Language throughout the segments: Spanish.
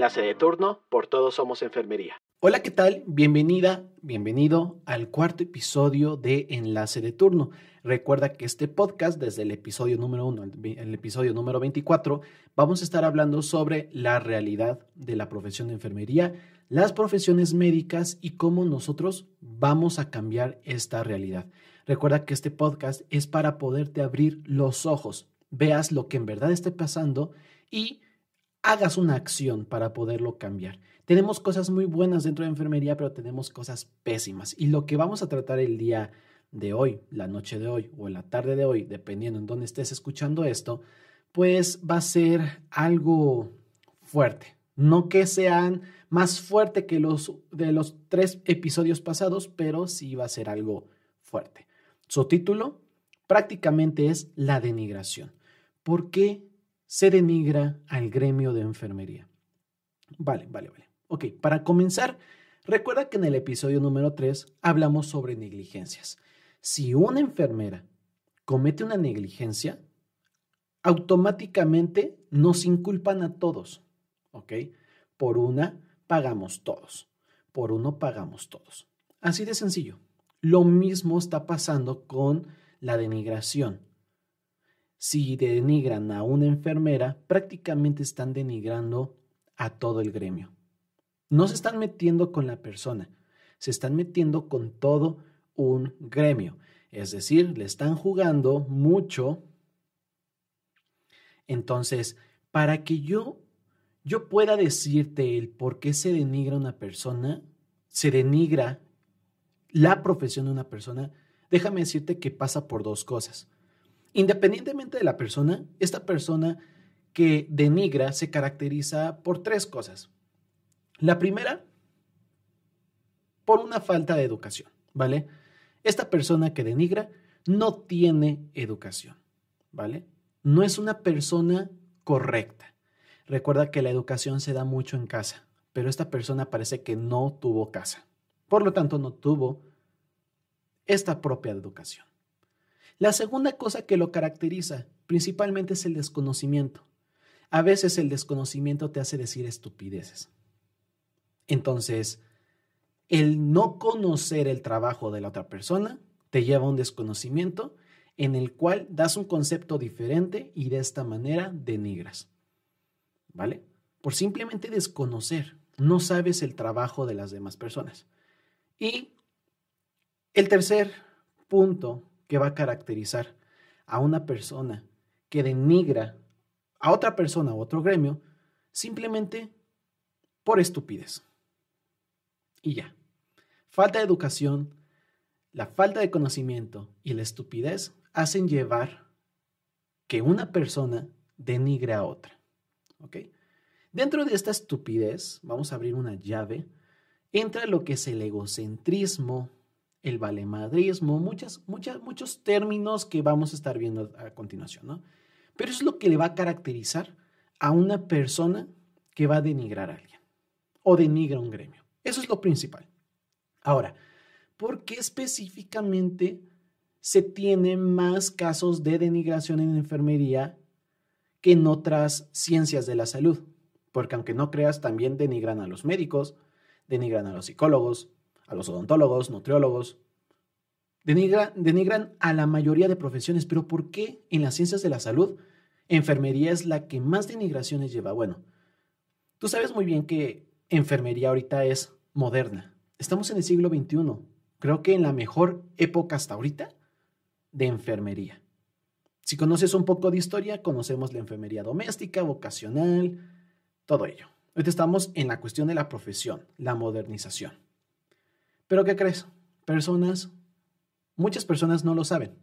Enlace de turno por Todos Somos Enfermería. Hola, ¿qué tal? Bienvenida, bienvenido al cuarto episodio de Enlace de Turno. Recuerda que este podcast, desde el episodio número uno, el episodio número 24, vamos a estar hablando sobre la realidad de la profesión de enfermería, las profesiones médicas y cómo nosotros vamos a cambiar esta realidad. Recuerda que este podcast es para poderte abrir los ojos, veas lo que en verdad está pasando y hagas una acción para poderlo cambiar. Tenemos cosas muy buenas dentro de enfermería, pero tenemos cosas pésimas. Y lo que vamos a tratar el día de hoy, la noche de hoy o la tarde de hoy, dependiendo en dónde estés escuchando esto, pues va a ser algo fuerte. No que sean más fuerte que los de los tres episodios pasados, pero sí va a ser algo fuerte. Su título prácticamente es la denigración. ¿Por qué se denigra al gremio de enfermería. Vale, vale, vale. Ok, para comenzar, recuerda que en el episodio número 3 hablamos sobre negligencias. Si una enfermera comete una negligencia, automáticamente nos inculpan a todos. ¿Ok? Por una pagamos todos. Por uno pagamos todos. Así de sencillo. Lo mismo está pasando con la denigración si denigran a una enfermera, prácticamente están denigrando a todo el gremio. No se están metiendo con la persona, se están metiendo con todo un gremio. Es decir, le están jugando mucho. Entonces, para que yo, yo pueda decirte el por qué se denigra una persona, se denigra la profesión de una persona, déjame decirte que pasa por dos cosas. Independientemente de la persona, esta persona que denigra se caracteriza por tres cosas. La primera, por una falta de educación, ¿vale? Esta persona que denigra no tiene educación, ¿vale? No es una persona correcta. Recuerda que la educación se da mucho en casa, pero esta persona parece que no tuvo casa. Por lo tanto, no tuvo esta propia educación. La segunda cosa que lo caracteriza principalmente es el desconocimiento. A veces el desconocimiento te hace decir estupideces. Entonces, el no conocer el trabajo de la otra persona te lleva a un desconocimiento en el cual das un concepto diferente y de esta manera denigras. ¿Vale? Por simplemente desconocer, no sabes el trabajo de las demás personas. Y el tercer punto que va a caracterizar a una persona que denigra a otra persona u otro gremio simplemente por estupidez. Y ya. Falta de educación, la falta de conocimiento y la estupidez hacen llevar que una persona denigre a otra. Dentro de esta estupidez, vamos a abrir una llave, entra lo que es el egocentrismo, el valemadrismo, muchas, muchas, muchos términos que vamos a estar viendo a continuación, ¿no? Pero eso es lo que le va a caracterizar a una persona que va a denigrar a alguien o denigra un gremio. Eso es lo principal. Ahora, ¿por qué específicamente se tienen más casos de denigración en enfermería que en otras ciencias de la salud? Porque aunque no creas, también denigran a los médicos, denigran a los psicólogos, a los odontólogos, nutriólogos. Denigran, denigran a la mayoría de profesiones, pero ¿por qué en las ciencias de la salud enfermería es la que más denigraciones lleva? Bueno, tú sabes muy bien que enfermería ahorita es moderna. Estamos en el siglo XXI, creo que en la mejor época hasta ahorita de enfermería. Si conoces un poco de historia, conocemos la enfermería doméstica, vocacional, todo ello. Ahorita estamos en la cuestión de la profesión, la modernización. Pero ¿qué crees? Personas, muchas personas no lo saben.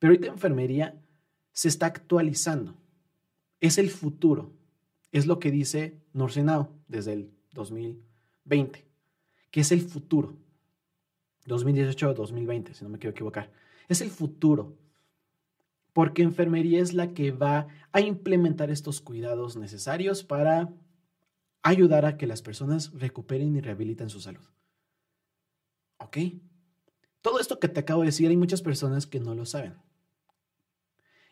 Pero ahorita enfermería se está actualizando. Es el futuro. Es lo que dice Norsenao desde el 2020, que es el futuro. 2018 o 2020, si no me quiero equivocar. Es el futuro. Porque enfermería es la que va a implementar estos cuidados necesarios para ayudar a que las personas recuperen y rehabiliten su salud. ¿Ok? Todo esto que te acabo de decir, hay muchas personas que no lo saben.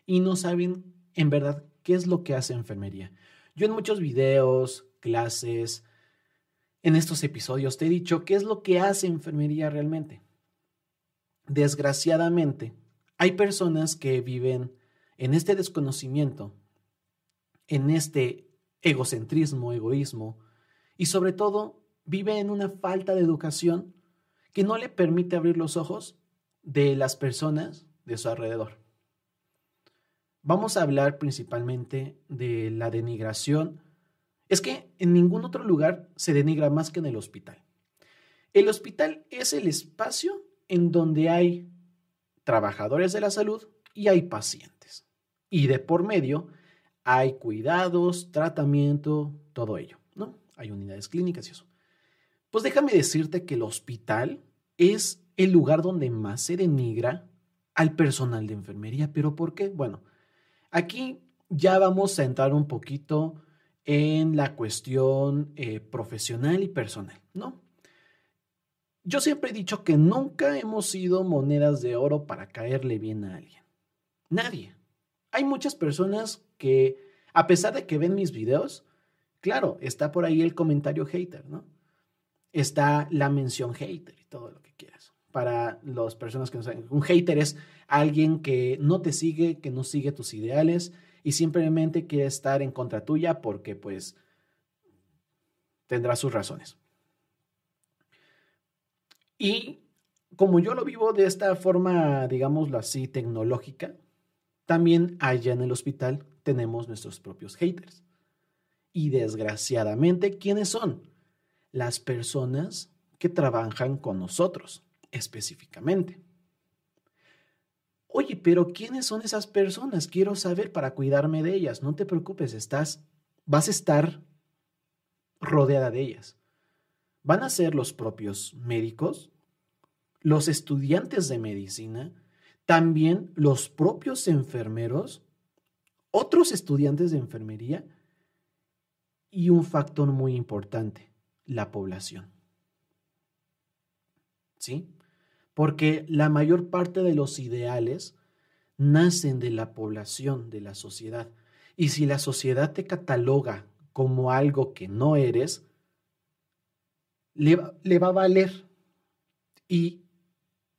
Y no saben en verdad qué es lo que hace enfermería. Yo en muchos videos, clases, en estos episodios te he dicho qué es lo que hace enfermería realmente. Desgraciadamente, hay personas que viven en este desconocimiento, en este egocentrismo, egoísmo, y sobre todo vive en una falta de educación que no le permite abrir los ojos de las personas de su alrededor. Vamos a hablar principalmente de la denigración. Es que en ningún otro lugar se denigra más que en el hospital. El hospital es el espacio en donde hay trabajadores de la salud y hay pacientes. Y de por medio hay cuidados, tratamiento, todo ello, ¿no? Hay unidades clínicas y eso. Pues déjame decirte que el hospital es el lugar donde más se denigra al personal de enfermería. ¿Pero por qué? Bueno, aquí ya vamos a entrar un poquito en la cuestión eh, profesional y personal, ¿no? Yo siempre he dicho que nunca hemos sido monedas de oro para caerle bien a alguien. Nadie. Hay muchas personas que, a pesar de que ven mis videos, claro, está por ahí el comentario hater, ¿no? está la mención hater y todo lo que quieras. Para las personas que no saben, un hater es alguien que no te sigue, que no sigue tus ideales y simplemente quiere estar en contra tuya porque pues tendrá sus razones. Y como yo lo vivo de esta forma, digámoslo así, tecnológica, también allá en el hospital tenemos nuestros propios haters. Y desgraciadamente, ¿quiénes son? las personas que trabajan con nosotros específicamente. Oye, pero ¿quiénes son esas personas? Quiero saber para cuidarme de ellas. No te preocupes, estás, vas a estar rodeada de ellas. Van a ser los propios médicos, los estudiantes de medicina, también los propios enfermeros, otros estudiantes de enfermería y un factor muy importante, la población. ¿Sí? Porque la mayor parte de los ideales nacen de la población, de la sociedad. Y si la sociedad te cataloga como algo que no eres, le, va a valer. Y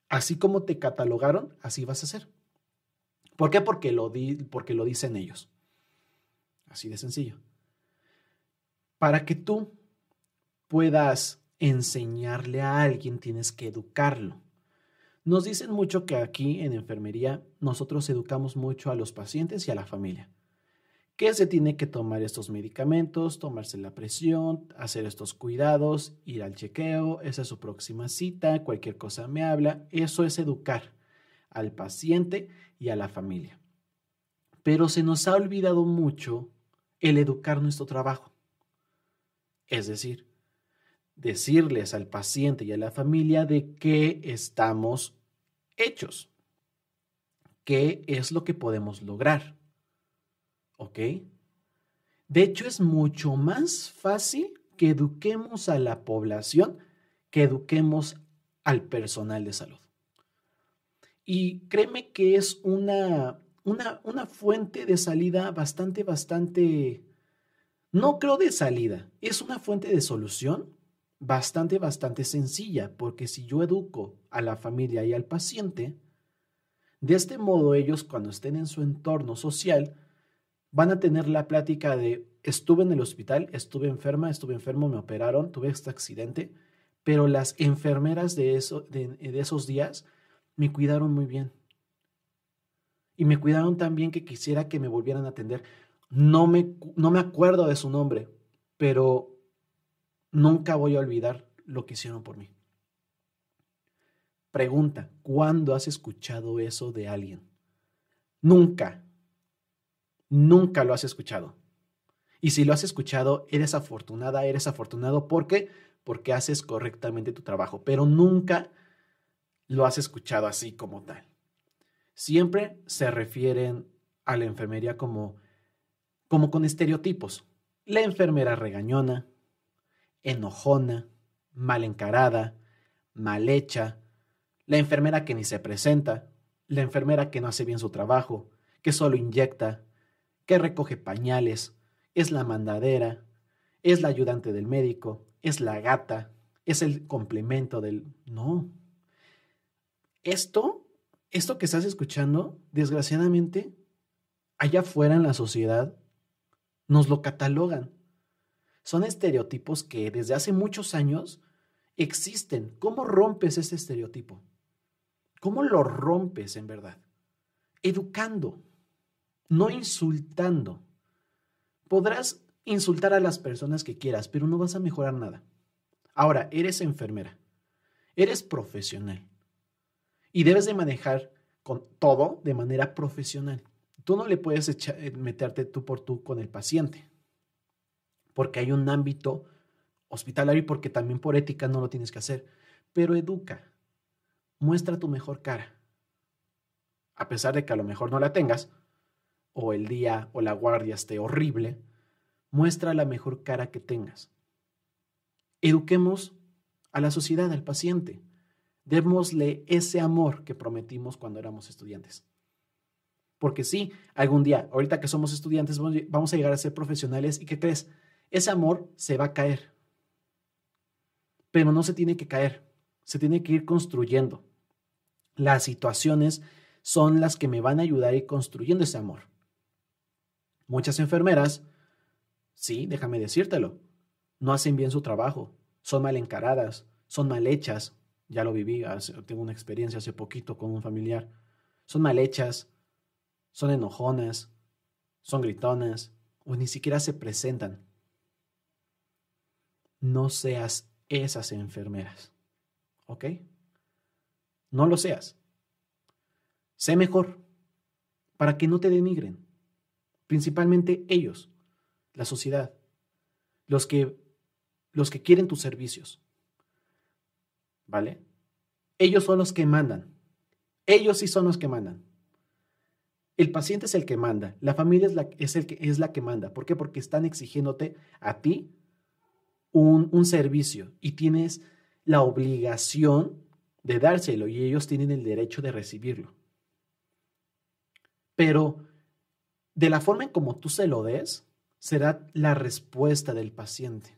así como te catalogaron, así vas a ser. ¿Por qué? Porque lo, porque lo dicen ellos. Así de sencillo. Para que tú puedas enseñarle a alguien, tienes que educarlo. Nos dicen mucho que aquí en enfermería nosotros educamos mucho a los pacientes y a la familia. Que se tiene que tomar estos medicamentos, tomarse la presión, hacer estos cuidados, ir al chequeo, esa es su próxima cita, cualquier cosa me habla. Eso es educar al paciente y a la familia. Pero se nos ha olvidado mucho el educar nuestro trabajo. Es decir, decirles al paciente y a la familia de qué estamos hechos, qué es lo que podemos lograr. ¿Ok? De hecho, es mucho más fácil que eduquemos a la población que eduquemos al personal de salud. Y créeme que es una, una, una fuente de salida bastante, bastante, no creo de salida, es una fuente de solución bastante, bastante sencilla, porque si yo educo a la familia y al paciente, de este modo ellos cuando estén en su entorno social van a tener la plática de estuve en el hospital, estuve enferma, estuve enfermo, me operaron, tuve este accidente, pero las enfermeras de, eso, de, esos días me cuidaron muy bien. Y me cuidaron tan bien que quisiera que me volvieran a atender. No me, no me acuerdo de su nombre, pero Nunca voy a olvidar lo que hicieron por mí. Pregunta, ¿cuándo has escuchado eso de alguien? Nunca. Nunca lo has escuchado. Y si lo has escuchado, eres afortunada, eres afortunado porque porque haces correctamente tu trabajo, pero nunca lo has escuchado así como tal. Siempre se refieren a la enfermería como como con estereotipos. La enfermera regañona, enojona, mal encarada, mal hecha, la enfermera que ni se presenta, la enfermera que no hace bien su trabajo, que solo inyecta, que recoge pañales, es la mandadera, es la ayudante del médico, es la gata, es el complemento del... No. Esto, esto que estás escuchando, desgraciadamente, allá afuera en la sociedad, nos lo catalogan son estereotipos que desde hace muchos años existen. ¿Cómo rompes ese estereotipo? ¿Cómo lo rompes en verdad? Educando, no insultando. Podrás insultar a las personas que quieras, pero no vas a mejorar nada. Ahora, eres enfermera, eres profesional y debes de manejar con todo de manera profesional. Tú no le puedes eh, meterte tú por tú con el paciente porque hay un ámbito hospitalario y porque también por ética no lo tienes que hacer. Pero educa, muestra tu mejor cara. A pesar de que a lo mejor no la tengas, o el día o la guardia esté horrible, muestra la mejor cara que tengas. Eduquemos a la sociedad, al paciente. Démosle ese amor que prometimos cuando éramos estudiantes. Porque sí, algún día, ahorita que somos estudiantes, vamos a llegar a ser profesionales y ¿qué crees? ese amor se va a caer. Pero no se tiene que caer, se tiene que ir construyendo. Las situaciones son las que me van a ayudar a ir construyendo ese amor. Muchas enfermeras, sí, déjame decírtelo, no hacen bien su trabajo, son mal encaradas, son mal hechas. Ya lo viví, tengo una experiencia hace poquito con un familiar. Son mal hechas, son enojonas, son gritonas, o ni siquiera se presentan no seas esas enfermeras. ¿Ok? No lo seas. Sé mejor para que no te denigren. Principalmente ellos, la sociedad, los que, los que quieren tus servicios. ¿Vale? Ellos son los que mandan. Ellos sí son los que mandan. El paciente es el que manda, la familia es la, el que, es la que manda. ¿Por qué? Porque están exigiéndote a ti un, servicio y tienes la obligación de dárselo y ellos tienen el derecho de recibirlo. Pero de la forma en como tú se lo des, será la respuesta del paciente.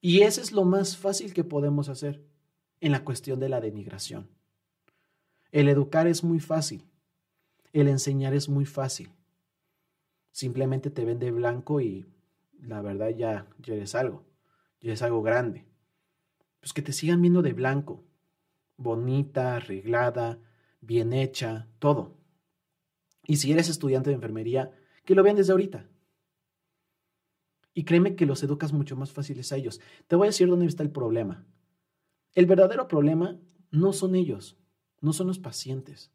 Y ese es lo más fácil que podemos hacer en la cuestión de la denigración. El educar es muy fácil, el enseñar es muy fácil. Simplemente te vende blanco y la verdad ya eres algo y es algo grande. Pues que te sigan viendo de blanco, bonita, arreglada, bien hecha, todo. Y si eres estudiante de enfermería, que lo vean desde ahorita. Y créeme que los educas mucho más fáciles a ellos. Te voy a decir dónde está el problema. El verdadero problema no son ellos, no son los pacientes.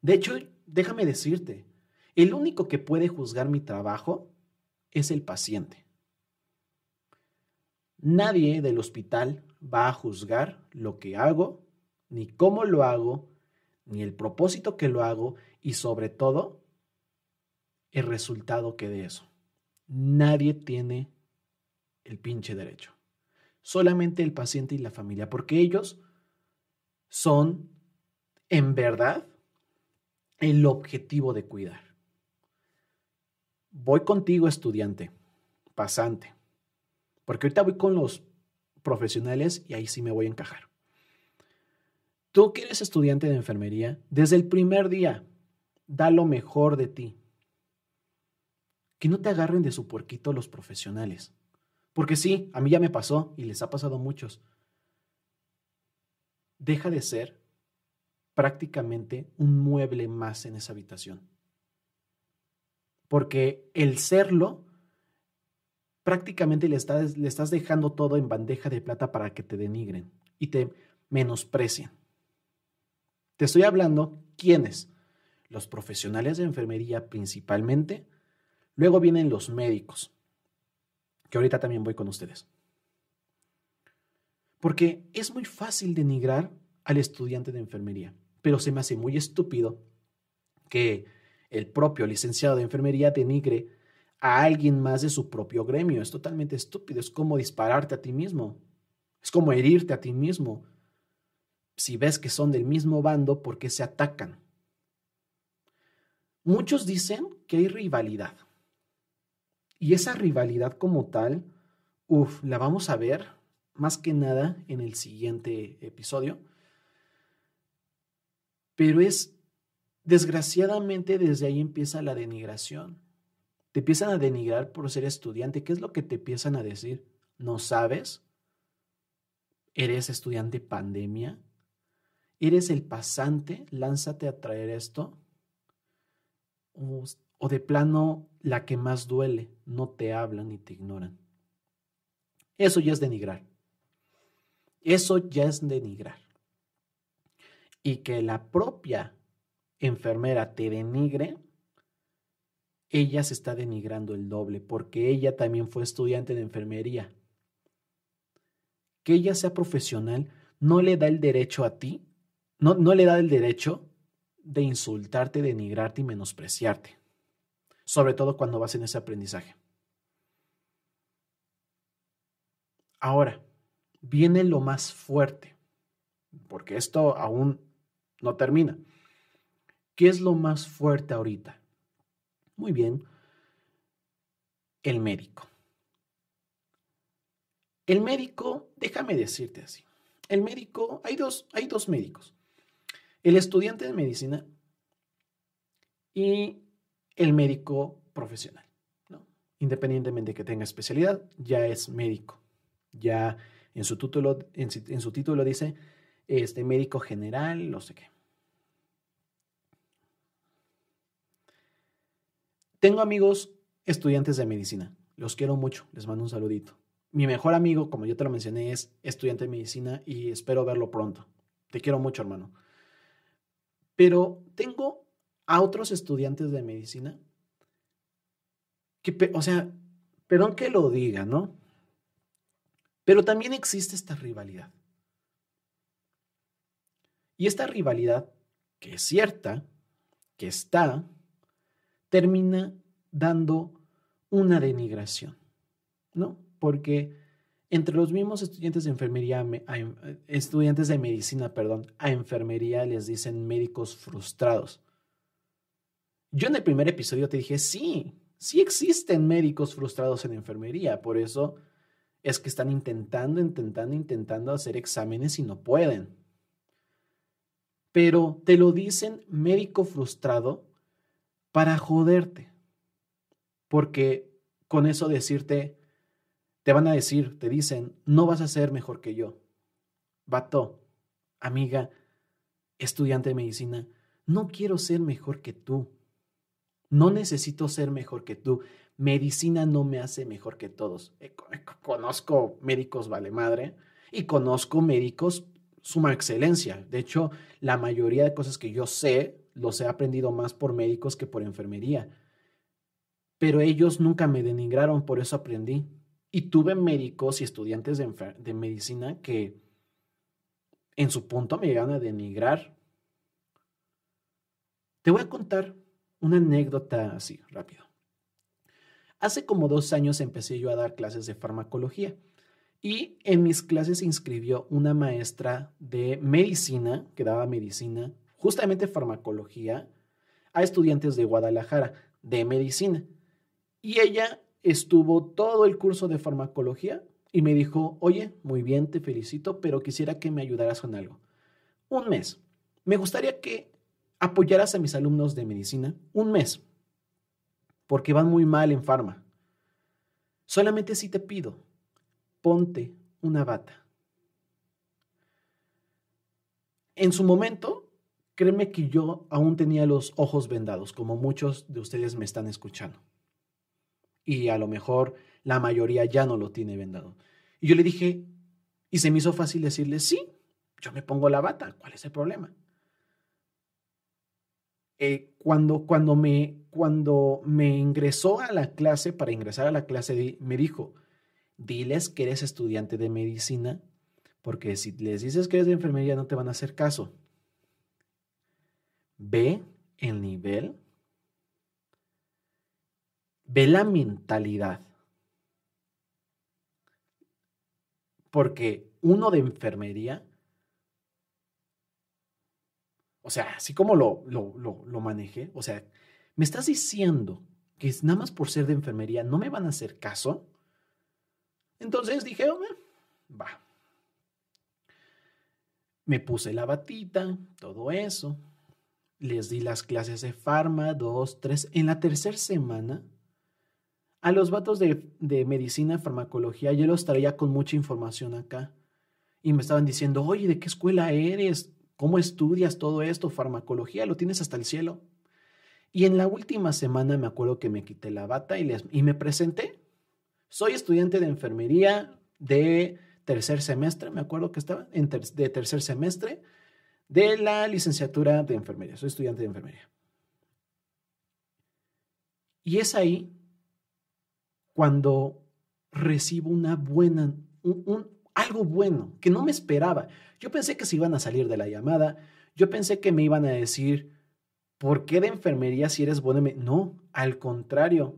De hecho, déjame decirte, el único que puede juzgar mi trabajo es el paciente. Nadie del hospital va a juzgar lo que hago, ni cómo lo hago, ni el propósito que lo hago y sobre todo el resultado que de eso. Nadie tiene el pinche derecho. Solamente el paciente y la familia, porque ellos son en verdad el objetivo de cuidar. Voy contigo, estudiante, pasante porque ahorita voy con los profesionales y ahí sí me voy a encajar. Tú que eres estudiante de enfermería, desde el primer día, da lo mejor de ti. Que no te agarren de su puerquito los profesionales. Porque sí, a mí ya me pasó y les ha pasado a muchos. Deja de ser prácticamente un mueble más en esa habitación. Porque el serlo prácticamente le estás, le estás dejando todo en bandeja de plata para que te denigren y te menosprecien. Te estoy hablando, ¿quiénes? Los profesionales de enfermería principalmente. Luego vienen los médicos, que ahorita también voy con ustedes. Porque es muy fácil denigrar al estudiante de enfermería, pero se me hace muy estúpido que el propio licenciado de enfermería denigre a alguien más de su propio gremio. Es totalmente estúpido. Es como dispararte a ti mismo. Es como herirte a ti mismo. Si ves que son del mismo bando, ¿por qué se atacan? Muchos dicen que hay rivalidad. Y esa rivalidad como tal, uff, la vamos a ver más que nada en el siguiente episodio. Pero es, desgraciadamente, desde ahí empieza la denigración te empiezan a denigrar por ser estudiante. ¿Qué es lo que te empiezan a decir? ¿No sabes? ¿Eres estudiante pandemia? ¿Eres el pasante? Lánzate a traer esto. O, de plano, la que más duele, no te hablan ni te ignoran. Eso ya es denigrar. Eso ya es denigrar. Y que la propia enfermera te denigre, ella se está denigrando el doble porque ella también fue estudiante de enfermería. Que ella sea profesional no le da el derecho a ti, no, no le da el derecho de insultarte, denigrarte y menospreciarte, sobre todo cuando vas en ese aprendizaje. Ahora, viene lo más fuerte, porque esto aún no termina. ¿Qué es lo más fuerte ahorita? Muy bien. El médico. El médico, déjame decirte así. El médico, hay dos, hay dos médicos. El estudiante de medicina y el médico profesional. Independientemente de que tenga especialidad, ya es médico. Ya en su título, en, su título dice este médico general, no sé qué. Tengo amigos estudiantes de medicina. Los quiero mucho. Les mando un saludito. Mi mejor amigo, como yo te lo mencioné, es estudiante de medicina y espero verlo pronto. Te quiero mucho, hermano. Pero tengo a otros estudiantes de medicina que, o sea, perdón que lo diga, ¿no? Pero también existe esta rivalidad. Y esta rivalidad, que es cierta, que está, termina dando una denigración, ¿no? Porque entre los mismos estudiantes de enfermería, estudiantes de medicina, perdón, a enfermería les dicen médicos frustrados. Yo en el primer episodio te dije, sí, sí existen médicos frustrados en enfermería, por eso es que están intentando, intentando, intentando hacer exámenes y no pueden. Pero te lo dicen médico frustrado para joderte. Porque con eso decirte, te van a decir, te dicen, no vas a ser mejor que yo. Vato, amiga, estudiante de medicina, no quiero ser mejor que tú. No necesito ser mejor que tú. Medicina no me hace mejor que todos. Eh, eh, conozco médicos vale madre y conozco médicos suma excelencia. De hecho, la mayoría de cosas que yo sé los he aprendido más por médicos que por enfermería. Pero ellos nunca me denigraron, por eso aprendí. Y tuve médicos y estudiantes de, medicina que en su punto me llegaron a denigrar. Te voy a contar una anécdota así, rápido. Hace como dos años empecé yo a dar clases de farmacología y en mis clases se inscribió una maestra de medicina que daba medicina justamente farmacología, a estudiantes de Guadalajara de medicina. Y ella estuvo todo el curso de farmacología y me dijo, oye, muy bien, te felicito, pero quisiera que me ayudaras con algo. Un mes. Me gustaría que apoyaras a mis alumnos de medicina un mes, porque van muy mal en farma. Solamente si te pido, ponte una bata. En su momento, Créeme que yo aún tenía los ojos vendados, como muchos de ustedes me están escuchando. Y a lo mejor la mayoría ya no lo tiene vendado. Y yo le dije, y se me hizo fácil decirle, sí, yo me pongo la bata, ¿cuál es el problema? Eh, cuando, cuando, me, cuando me ingresó a la clase, para ingresar a la clase, me dijo, diles que eres estudiante de medicina, porque si les dices que eres de enfermería no te van a hacer caso ve el nivel, ve la mentalidad. Porque uno de enfermería, o sea, así como lo, lo, manejé, o sea, me estás diciendo que nada más por ser de enfermería no me van a hacer caso. Entonces dije, va. Me puse la batita, todo eso les di las clases de farma, dos, tres. En la tercera semana, a los vatos de, de medicina, farmacología, yo los traía con mucha información acá. Y me estaban diciendo, oye, ¿de qué escuela eres? ¿Cómo estudias todo esto? Farmacología, lo tienes hasta el cielo. Y en la última semana me acuerdo que me quité la bata y, les, y me presenté. Soy estudiante de enfermería de tercer semestre, me acuerdo que estaba en de tercer semestre de la licenciatura de enfermería. Soy estudiante de enfermería. Y es ahí cuando recibo una buena, algo bueno que no me esperaba. Yo pensé que se iban a salir de la llamada, yo pensé que me iban a decir, ¿por qué de enfermería si eres bueno? No, al contrario.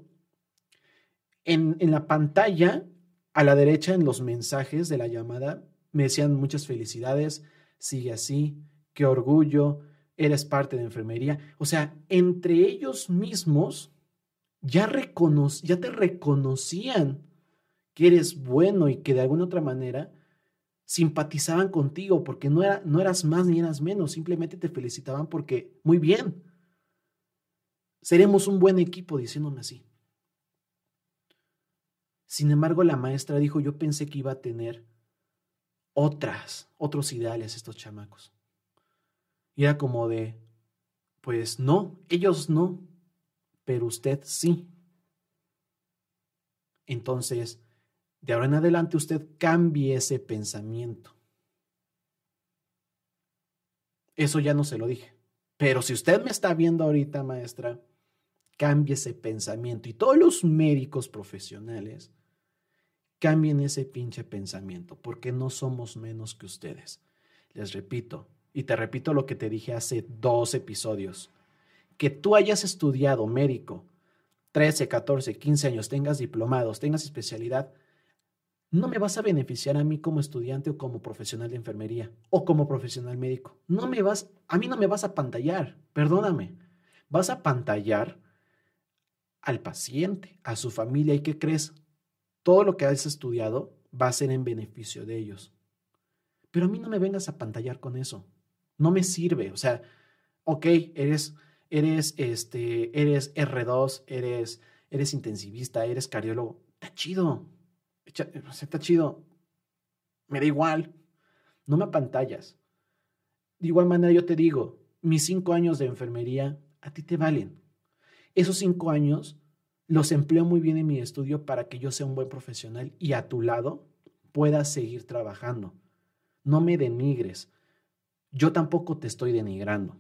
En, en la pantalla, a la derecha, en los mensajes de la llamada, me decían muchas felicidades, sigue así, qué orgullo, eres parte de enfermería. O sea, entre ellos mismos ya, ya te reconocían que eres bueno y que de alguna otra manera simpatizaban contigo porque no, era, no eras más ni eras menos, simplemente te felicitaban porque, muy bien, seremos un buen equipo, diciéndome así. Sin embargo, la maestra dijo, yo pensé que iba a tener otras, otros ideales estos chamacos. Y era como de, pues no, ellos no, pero usted sí. Entonces, de ahora en adelante usted cambie ese pensamiento. Eso ya no se lo dije. Pero si usted me está viendo ahorita, maestra, cambie ese pensamiento. Y todos los médicos profesionales cambien ese pinche pensamiento, porque no somos menos que ustedes. Les repito, y te repito lo que te dije hace dos episodios, que tú hayas estudiado médico 13, 14, 15 años, tengas diplomados, tengas especialidad, no me vas a beneficiar a mí como estudiante o como profesional de enfermería o como profesional médico. No me vas, a mí no me vas a pantallar, perdóname. Vas a pantallar al paciente, a su familia y qué crees? Todo lo que has estudiado va a ser en beneficio de ellos. Pero a mí no me vengas a pantallar con eso. No me sirve. O sea, ok, eres, eres, este, eres R2, eres, eres intensivista, eres cardiólogo. Está chido. Está chido. Me da igual. No me apantallas. De igual manera yo te digo, mis cinco años de enfermería a ti te valen. Esos cinco años los empleo muy bien en mi estudio para que yo sea un buen profesional y a tu lado puedas seguir trabajando. No me denigres yo tampoco te estoy denigrando.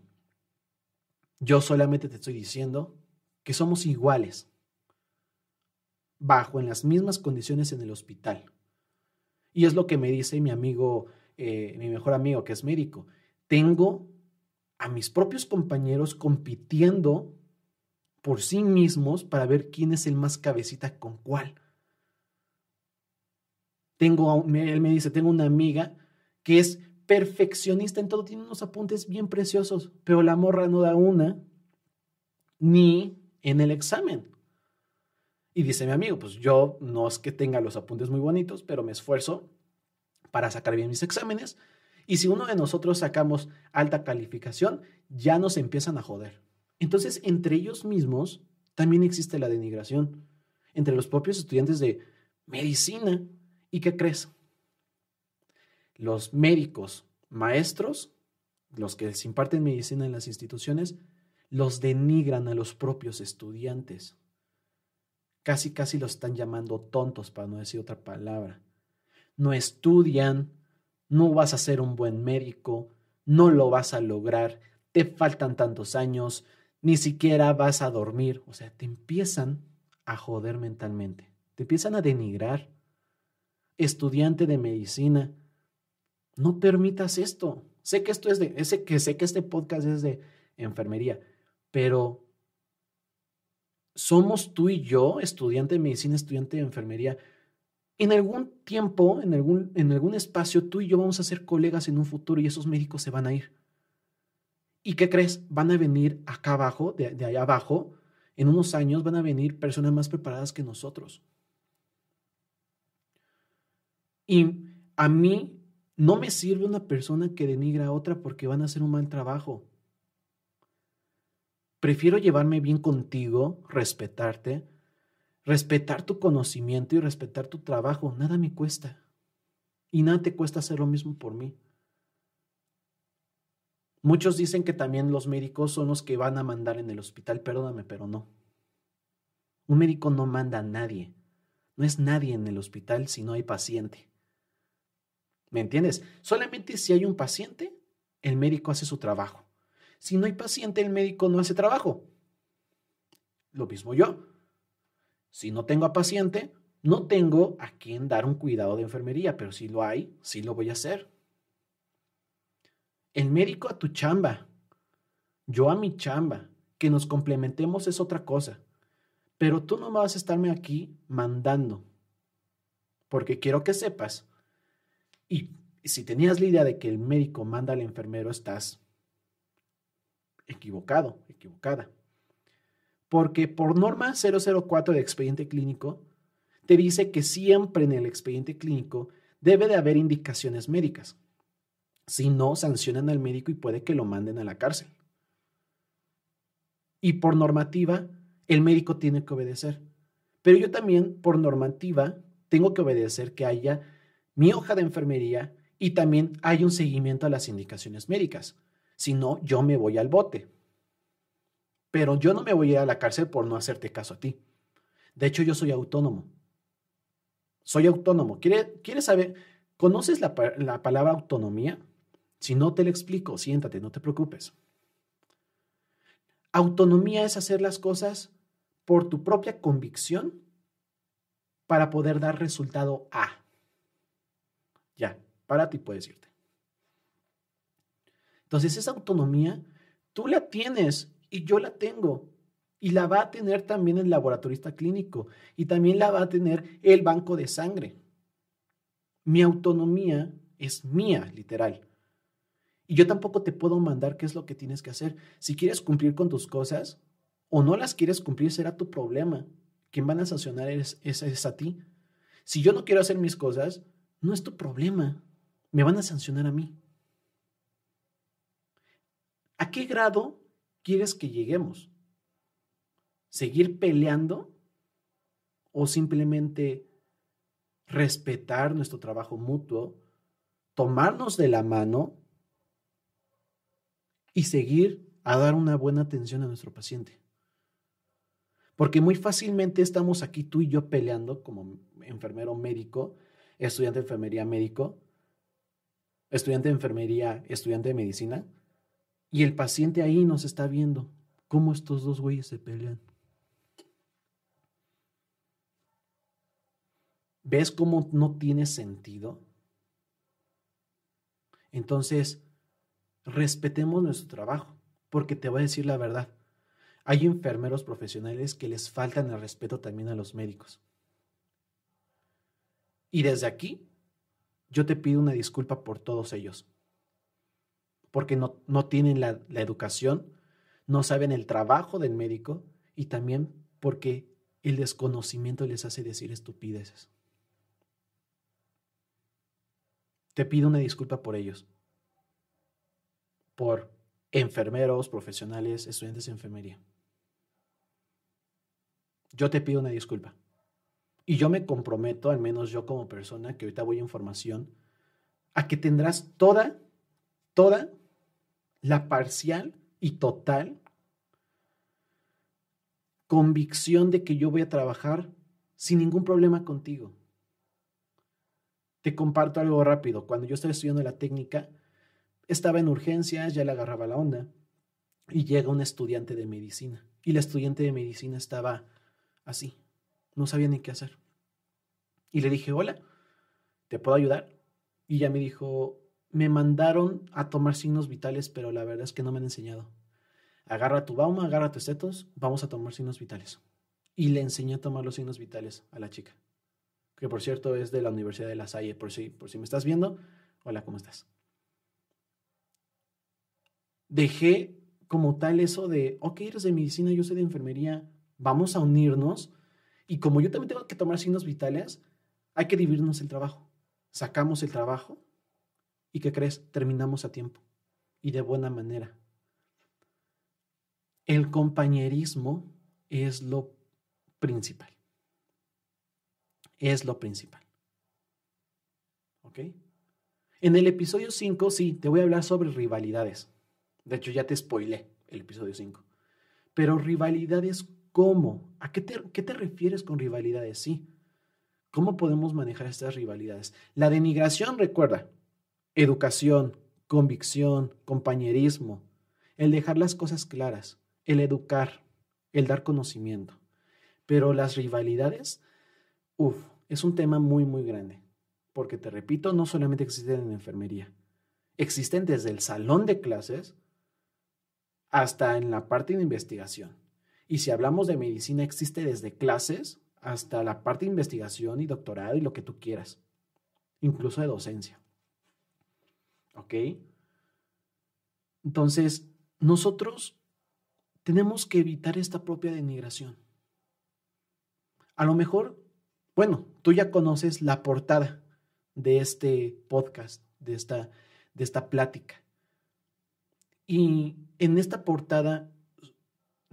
Yo solamente te estoy diciendo que somos iguales, bajo en las mismas condiciones en el hospital. Y es lo que me dice mi amigo, eh, mi mejor amigo que es médico. Tengo a mis propios compañeros compitiendo por sí mismos para ver quién es el más cabecita con cuál. Tengo, él me dice, tengo una amiga que es perfeccionista en todo, tiene unos apuntes bien preciosos, pero la morra no da una, ni en el examen. Y dice mi amigo, pues yo no es que tenga los apuntes muy bonitos, pero me esfuerzo para sacar bien mis exámenes. Y si uno de nosotros sacamos alta calificación, ya nos empiezan a joder. Entonces, entre ellos mismos también existe la denigración. Entre los propios estudiantes de medicina. ¿Y qué crees? los médicos, maestros, los que les imparten medicina en las instituciones, los denigran a los propios estudiantes. Casi, casi los están llamando tontos, para no decir otra palabra. No estudian, no vas a ser un buen médico, no lo vas a lograr, te faltan tantos años, ni siquiera vas a dormir. O sea, te empiezan a joder mentalmente, te empiezan a denigrar. Estudiante de medicina, no permitas esto. Sé que esto es de, ese, que sé que este podcast es de enfermería, pero somos tú y yo, estudiante de medicina, estudiante de enfermería. En algún tiempo, en algún, en algún espacio, tú y yo vamos a ser colegas en un futuro y esos médicos se van a ir. ¿Y qué crees? Van a venir acá abajo, de, de allá abajo, en unos años van a venir personas más preparadas que nosotros. Y a mí no me sirve una persona que denigra a otra porque van a hacer un mal trabajo. Prefiero llevarme bien contigo, respetarte, respetar tu conocimiento y respetar tu trabajo. Nada me cuesta. Y nada te cuesta hacer lo mismo por mí. Muchos dicen que también los médicos son los que van a mandar en el hospital. Perdóname, pero no. Un médico no manda a nadie. No es nadie en el hospital si no hay paciente. ¿Me entiendes? Solamente si hay un paciente, el médico hace su trabajo. Si no hay paciente, el médico no hace trabajo. Lo mismo yo. Si no tengo a paciente, no tengo a quien dar un cuidado de enfermería, pero si lo hay, sí lo voy a hacer. El médico a tu chamba, yo a mi chamba, que nos complementemos es otra cosa. Pero tú no vas a estarme aquí mandando, porque quiero que sepas y si tenías la idea de que el médico manda al enfermero, estás equivocado, equivocada. Porque por norma 004 de expediente clínico, te dice que siempre en el expediente clínico debe de haber indicaciones médicas. Si no, sancionan al médico y puede que lo manden a la cárcel. Y por normativa, el médico tiene que obedecer. Pero yo también, por normativa, tengo que obedecer que haya mi hoja de enfermería y también hay un seguimiento a las indicaciones médicas. Si no, yo me voy al bote. Pero yo no me voy a ir a la cárcel por no hacerte caso a ti. De hecho, yo soy autónomo. Soy autónomo. ¿Quieres, saber? ¿Conoces la, palabra autonomía? Si no te la explico, siéntate, no te preocupes. Autonomía es hacer las cosas por tu propia convicción para poder dar resultado A. Ya, para ti puedes irte. Entonces esa autonomía tú la tienes y yo la tengo. Y la va a tener también el laboratorista clínico y también la va a tener el banco de sangre. Mi autonomía es mía, literal. Y yo tampoco te puedo mandar qué es lo que tienes que hacer. Si quieres cumplir con tus cosas o no las quieres cumplir, será tu problema. Quien van a sancionar es, es a ti. Si yo no quiero hacer mis cosas, no es tu problema. Me van a sancionar a mí. ¿A qué grado quieres que lleguemos? ¿Seguir peleando? ¿O simplemente respetar nuestro trabajo mutuo, tomarnos de la mano y seguir a dar una buena atención a nuestro paciente? Porque muy fácilmente estamos aquí tú y yo peleando como enfermero médico estudiante de enfermería médico, estudiante de enfermería, estudiante de medicina, y el paciente ahí nos está viendo cómo estos dos güeyes se pelean. ¿Ves cómo no tiene sentido? Entonces, respetemos nuestro trabajo, porque te voy a decir la verdad. Hay enfermeros profesionales que les faltan el respeto también a los médicos. Y desde aquí, yo te pido una disculpa por todos ellos, porque no, tienen la, la educación, no saben el trabajo del médico y también porque el desconocimiento les hace decir estupideces. Te pido una disculpa por ellos, por enfermeros, profesionales, estudiantes de enfermería. Yo te pido una disculpa. Y yo me comprometo, al menos yo como persona, que ahorita voy a formación, a que tendrás toda, toda la parcial y total convicción de que yo voy a trabajar sin ningún problema contigo. Te comparto algo rápido. Cuando yo estaba estudiando la técnica, estaba en urgencias, ya le agarraba la onda, y llega un estudiante de medicina. Y la estudiante de medicina estaba así, no sabía ni qué hacer. Y le dije, hola, ¿te puedo ayudar? Y ella me dijo, me mandaron a tomar signos vitales, pero la verdad es que no me han enseñado. Agarra tu bauma, agarra tus setos, vamos a tomar signos vitales. Y le enseñé a tomar los signos vitales a la chica, que por cierto es de la Universidad de La Salle, por si, por si me estás viendo. Hola, ¿cómo estás? Dejé como tal eso de, ok, eres de medicina, yo soy de enfermería, vamos a unirnos y como yo también tengo que tomar signos vitales, hay que dividirnos el trabajo. Sacamos el trabajo y ¿qué crees? Terminamos a tiempo y de buena manera. El compañerismo es lo principal. Es lo principal. ¿Ok? En el episodio 5, sí, te voy a hablar sobre rivalidades. De hecho, ya te spoilé el episodio 5. Pero rivalidades ¿Cómo? ¿A qué te, qué te refieres con rivalidades? Sí. ¿Cómo podemos manejar estas rivalidades? La denigración, recuerda, educación, convicción, compañerismo, el dejar las cosas claras, el educar, el dar conocimiento. Pero las rivalidades, uff, es un tema muy, muy grande. Porque te repito, no solamente existen en enfermería, existen desde el salón de clases hasta en la parte de investigación. Y si hablamos de medicina, existe desde clases hasta la parte de investigación y doctorado y lo que tú quieras, incluso de docencia. ¿Ok? Entonces, nosotros tenemos que evitar esta propia denigración. A lo mejor, bueno, tú ya conoces la portada de este podcast, de esta, de esta plática. Y en esta portada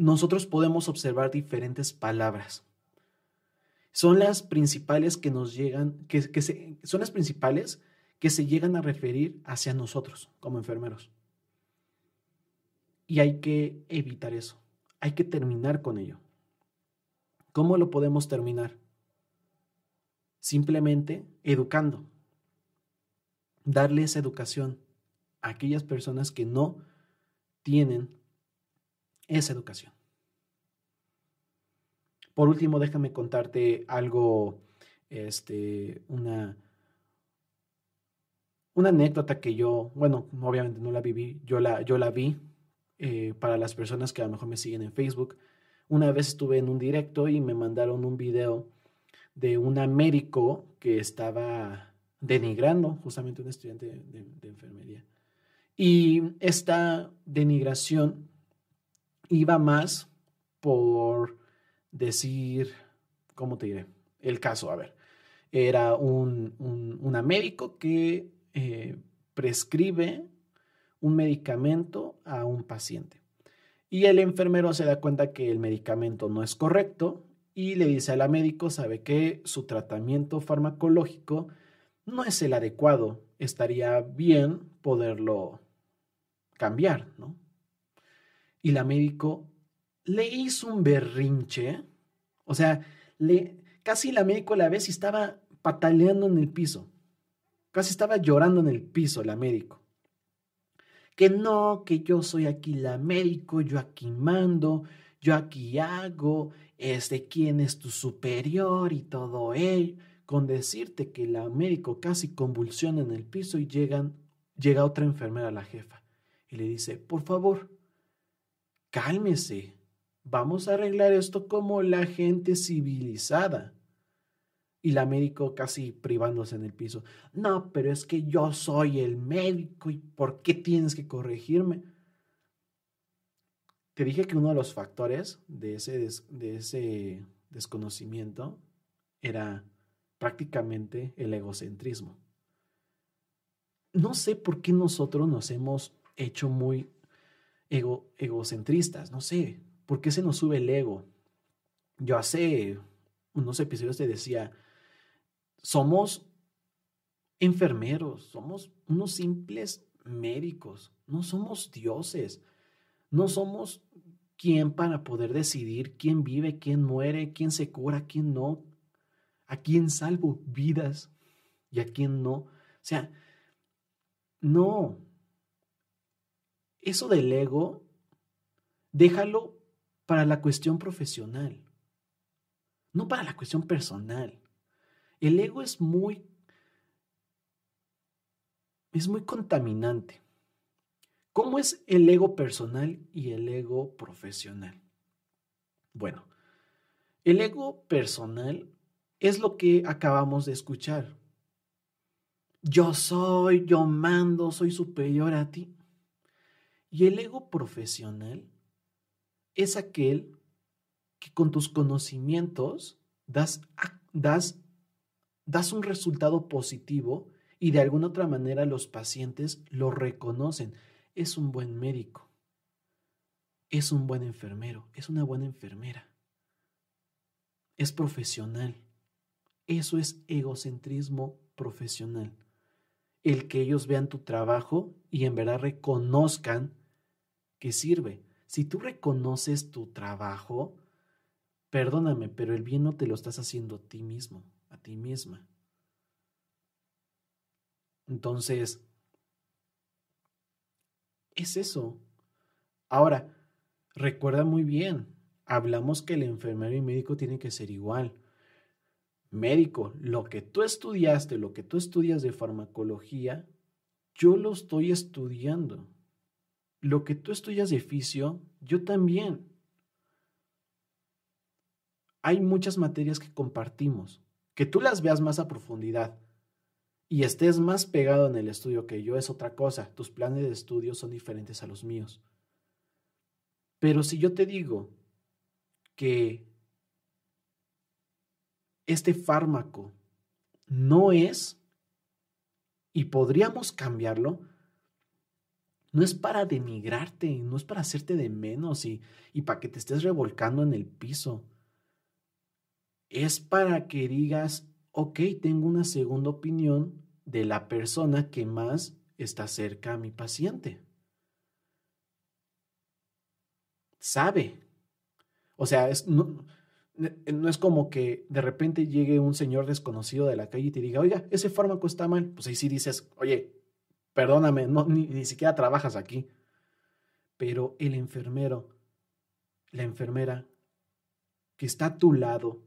nosotros podemos observar diferentes palabras. Son las principales que nos llegan, que, son las principales que se llegan a referir hacia nosotros como enfermeros. Y hay que evitar eso. Hay que terminar con ello. ¿Cómo lo podemos terminar? Simplemente educando. darle esa educación a aquellas personas que no tienen es educación. Por último, déjame contarte algo, este, una, una anécdota que yo, bueno, obviamente no la viví, yo la, yo la vi eh, para las personas que a lo mejor me siguen en Facebook. Una vez estuve en un directo y me mandaron un video de un médico que estaba denigrando justamente un estudiante de enfermería. Y esta denigración iba más por decir, ¿cómo te diré? El caso, a ver, era un, un una médico que eh, prescribe un medicamento a un paciente. Y el enfermero se da cuenta que el medicamento no es correcto y le dice a la médico, sabe que su tratamiento farmacológico no es el adecuado, estaría bien poderlo cambiar, ¿no? Y la médico le hizo un berrinche. O sea, le, casi la médico la vez estaba pataleando en el piso. Casi estaba llorando en el piso la médico. Que no, que yo soy aquí la médico, yo aquí mando, yo aquí hago, este, quién es tu superior y todo ello. Con decirte que la médico casi convulsiona en el piso y llegan, llega otra enfermera, la jefa, y le dice, por favor, cálmese, vamos a arreglar esto como la gente civilizada. Y la médico casi privándose en el piso. No, pero es que yo soy el médico y ¿por qué tienes que corregirme? Te dije que uno de los factores de ese, de ese desconocimiento era prácticamente el egocentrismo. No sé por qué nosotros nos hemos hecho muy egocentristas, no sé, ¿por qué se nos sube el ego? Yo hace unos episodios te decía, somos enfermeros, somos unos simples médicos, no somos dioses, no somos quien para poder decidir quién vive, quién muere, quién se cura, quién no, a quién salvo vidas y a quién no. O sea, no, eso del ego, déjalo para la cuestión profesional, no para la cuestión personal. El ego es muy es muy contaminante. ¿Cómo es el ego personal y el ego profesional? Bueno, el ego personal es lo que acabamos de escuchar. Yo soy, yo mando, soy superior a ti. Y el ego profesional es aquel que con tus conocimientos das, un resultado positivo y de alguna otra manera los pacientes lo reconocen. Es un buen médico, es un buen enfermero, es una buena enfermera, es profesional. Eso es egocentrismo profesional. El que ellos vean tu trabajo y en verdad reconozcan ¿Qué sirve. Si tú reconoces tu trabajo, perdóname, pero el bien no te lo estás haciendo a ti mismo, a ti misma. Entonces, es eso. Ahora, recuerda muy bien, hablamos que el enfermero y médico tienen que ser igual. Médico, lo que tú estudiaste, lo que tú estudias de farmacología, yo lo estoy estudiando lo que tú estudias de oficio, yo también. Hay muchas materias que compartimos, que tú las veas más a profundidad y estés más pegado en el estudio que yo es otra cosa. Tus planes de estudio son diferentes a los míos. Pero si yo te digo que este fármaco no es y podríamos cambiarlo, no es para denigrarte, no es para hacerte de menos y, y para que te estés revolcando en el piso. Es para que digas, ok, tengo una segunda opinión de la persona que más está cerca a mi paciente. Sabe. O sea, es, no, no es como que de repente llegue un señor desconocido de la calle y te diga, oiga, ese fármaco está mal. Pues ahí sí dices, oye, perdóname, no, ni, siquiera trabajas aquí. Pero el enfermero, la enfermera que está a tu lado,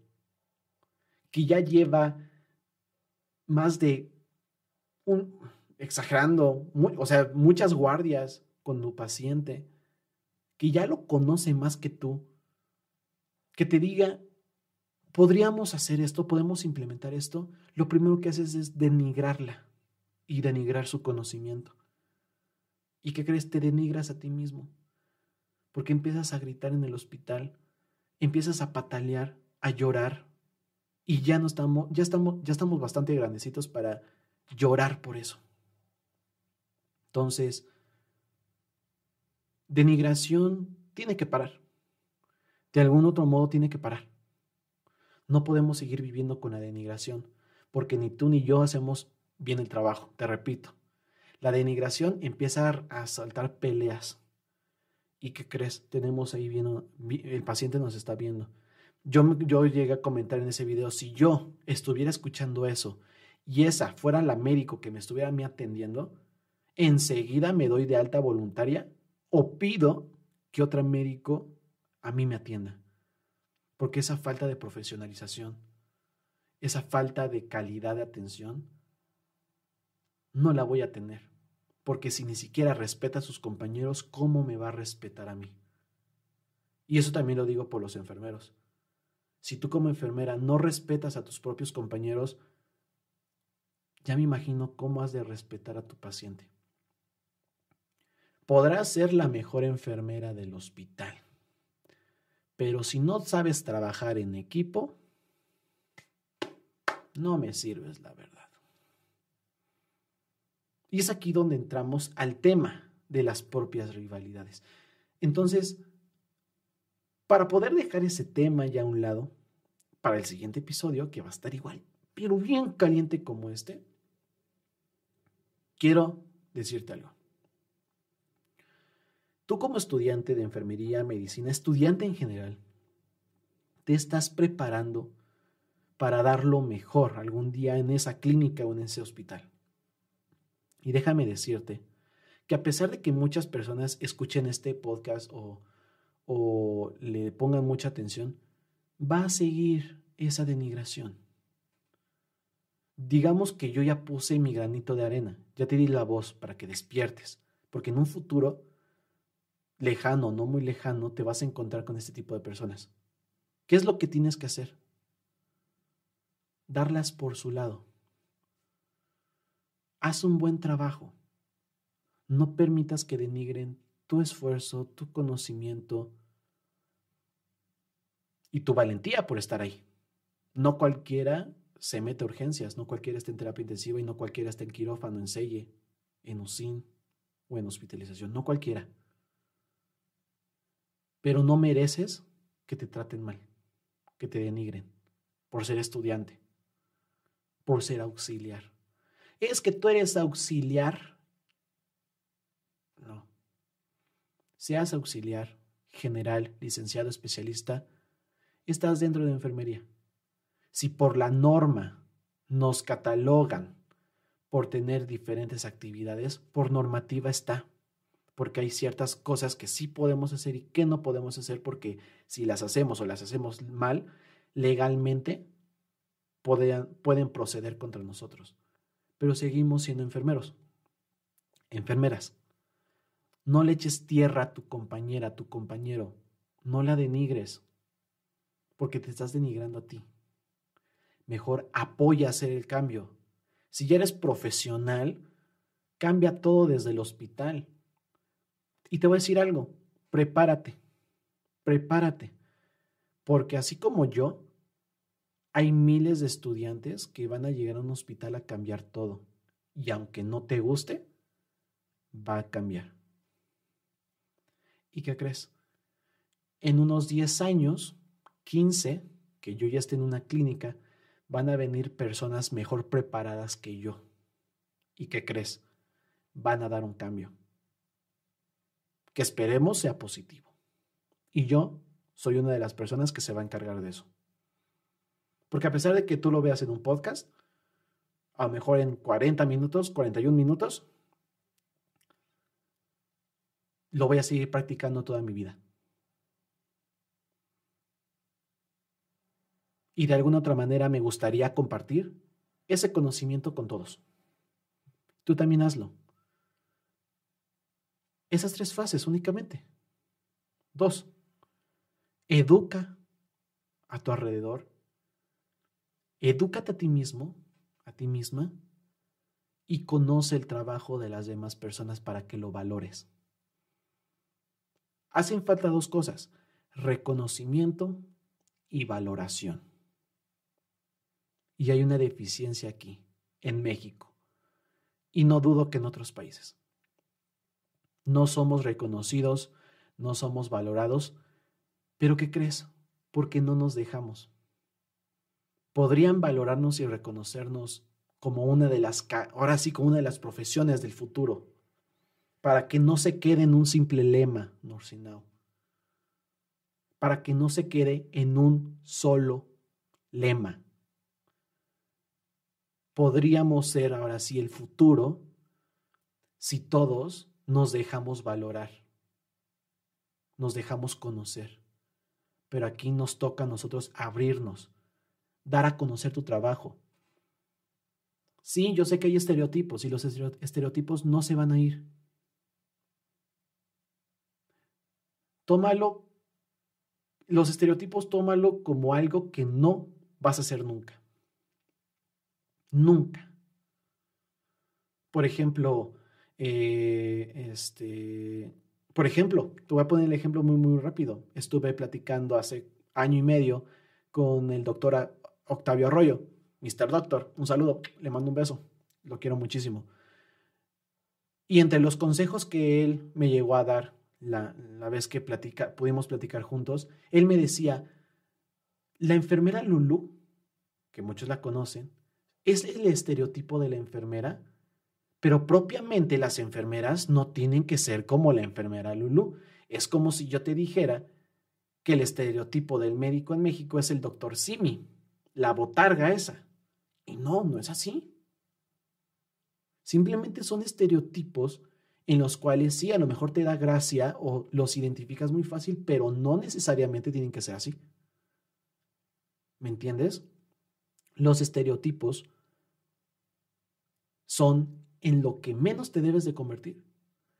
que ya lleva más de un, exagerando, o sea, muchas guardias con tu paciente, que ya lo conoce más que tú, que te diga, podríamos hacer esto, podemos implementar esto, lo primero que haces es denigrarla y denigrar su conocimiento. ¿Y qué crees? Te denigras a ti mismo. Porque empiezas a gritar en el hospital, empiezas a patalear, a llorar, y ya no estamos, ya estamos, ya estamos bastante grandecitos para llorar por eso. Entonces, denigración tiene que parar. De algún otro modo tiene que parar. No podemos seguir viviendo con la denigración, porque ni tú ni yo hacemos viene el trabajo, te repito. La denigración empieza a saltar peleas. ¿Y qué crees? Tenemos ahí viendo, el paciente nos está viendo. Yo, yo llegué a comentar en ese video, si yo estuviera escuchando eso y esa fuera la médico que me estuviera a mí atendiendo, enseguida me doy de alta voluntaria o pido que otro médico a mí me atienda. Porque esa falta de profesionalización, esa falta de calidad de atención, no la voy a tener, porque si ni siquiera respeta a sus compañeros, ¿cómo me va a respetar a mí? Y eso también lo digo por los enfermeros. Si tú como enfermera no respetas a tus propios compañeros, ya me imagino cómo has de respetar a tu paciente. Podrás ser la mejor enfermera del hospital, pero si no sabes trabajar en equipo, no me sirves, la verdad. Y es aquí donde entramos al tema de las propias rivalidades. Entonces, para poder dejar ese tema ya a un lado, para el siguiente episodio, que va a estar igual, pero bien caliente como este, quiero decirte algo. Tú como estudiante de enfermería, medicina, estudiante en general, te estás preparando para dar lo mejor algún día en esa clínica o en ese hospital. Y déjame decirte que a pesar de que muchas personas escuchen este podcast o, o le pongan mucha atención, va a seguir esa denigración. Digamos que yo ya puse mi granito de arena, ya te di la voz para que despiertes, porque en un futuro lejano, no muy lejano, te vas a encontrar con este tipo de personas. ¿Qué es lo que tienes que hacer? Darlas por su lado. Haz un buen trabajo. No permitas que denigren tu esfuerzo, tu conocimiento y tu valentía por estar ahí. No cualquiera se mete a urgencias, no cualquiera está en terapia intensiva y no cualquiera está en quirófano, en selle, en usin o en hospitalización, no cualquiera. Pero no mereces que te traten mal, que te denigren por ser estudiante, por ser auxiliar, ¿Es que tú eres auxiliar? No. Seas auxiliar, general, licenciado, especialista, estás dentro de enfermería. Si por la norma nos catalogan por tener diferentes actividades, por normativa está, porque hay ciertas cosas que sí podemos hacer y que no podemos hacer, porque si las hacemos o las hacemos mal, legalmente pueden, pueden proceder contra nosotros pero seguimos siendo enfermeros, enfermeras. No le eches tierra a tu compañera, a tu compañero. No la denigres, porque te estás denigrando a ti. Mejor apoya hacer el cambio. Si ya eres profesional, cambia todo desde el hospital. Y te voy a decir algo, prepárate, prepárate, porque así como yo, hay miles de estudiantes que van a llegar a un hospital a cambiar todo. Y aunque no te guste, va a cambiar. ¿Y qué crees? En unos 10 años, 15, que yo ya esté en una clínica, van a venir personas mejor preparadas que yo. ¿Y qué crees? Van a dar un cambio. Que esperemos sea positivo. Y yo soy una de las personas que se va a encargar de eso. Porque a pesar de que tú lo veas en un podcast, a lo mejor en 40 minutos, 41 minutos, lo voy a seguir practicando toda mi vida. Y de alguna otra manera me gustaría compartir ese conocimiento con todos. Tú también hazlo. Esas tres fases únicamente. Dos, educa a tu alrededor Edúcate a ti mismo, a ti misma, y conoce el trabajo de las demás personas para que lo valores. Hacen falta dos cosas, reconocimiento y valoración. Y hay una deficiencia aquí, en México, y no dudo que en otros países. No somos reconocidos, no somos valorados, pero ¿qué crees? Porque no nos dejamos podrían valorarnos y reconocernos como una de las, ahora sí, como una de las profesiones del futuro, para que no se quede en un simple lema, Norsinau, para que no se quede en un solo lema. Podríamos ser ahora sí el futuro si todos nos dejamos valorar, nos dejamos conocer. Pero aquí nos toca a nosotros abrirnos dar a conocer tu trabajo. Sí, yo sé que hay estereotipos y los estereotipos no se van a ir. Tómalo, los estereotipos tómalo como algo que no vas a hacer nunca. Nunca. Por ejemplo, eh, este, por ejemplo, te voy a poner el ejemplo muy, muy rápido. Estuve platicando hace año y medio con el doctor Octavio Arroyo, Mr. Doctor, un saludo, le mando un beso, lo quiero muchísimo. Y entre los consejos que él me llegó a dar la, vez que platica, pudimos platicar juntos, él me decía, la enfermera Lulu, que muchos la conocen, es el estereotipo de la enfermera, pero propiamente las enfermeras no tienen que ser como la enfermera Lulu. Es como si yo te dijera que el estereotipo del médico en México es el doctor Simi, la botarga esa. Y no, no es así. Simplemente son estereotipos en los cuales sí, a lo mejor te da gracia o los identificas muy fácil, pero no necesariamente tienen que ser así. ¿Me entiendes? Los estereotipos son en lo que menos te debes de convertir.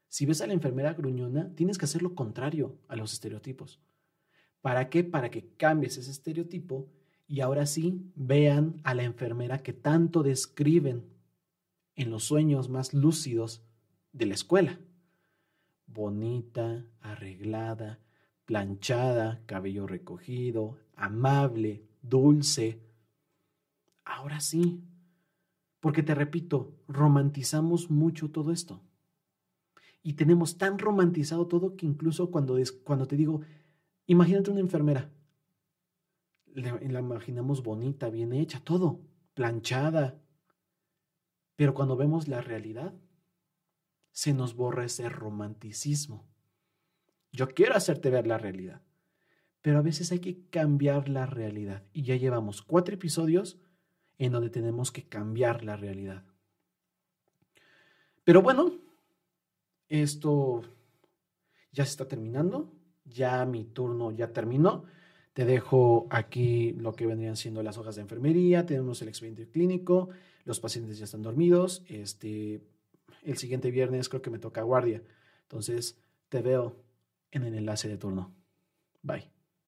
Si ves a la enfermera gruñona, tienes que hacer lo contrario a los estereotipos. ¿Para qué? Para que cambies ese estereotipo y ahora sí, vean a la enfermera que tanto describen en los sueños más lúcidos de la escuela. Bonita, arreglada, planchada, cabello recogido, amable, dulce. Ahora sí, porque te repito, romantizamos mucho todo esto. Y tenemos tan romantizado todo que incluso cuando, cuando te digo, imagínate una enfermera, la, imaginamos bonita, bien hecha, todo, planchada. Pero cuando vemos la realidad, se nos borra ese romanticismo. Yo quiero hacerte ver la realidad, pero a veces hay que cambiar la realidad. Y ya llevamos cuatro episodios en donde tenemos que cambiar la realidad. Pero bueno, esto ya se está terminando, ya mi turno ya terminó. Te dejo aquí lo que vendrían siendo las hojas de enfermería, tenemos el expediente clínico, los pacientes ya están dormidos, este, el siguiente viernes creo que me toca guardia. Entonces, te veo en el enlace de turno. Bye.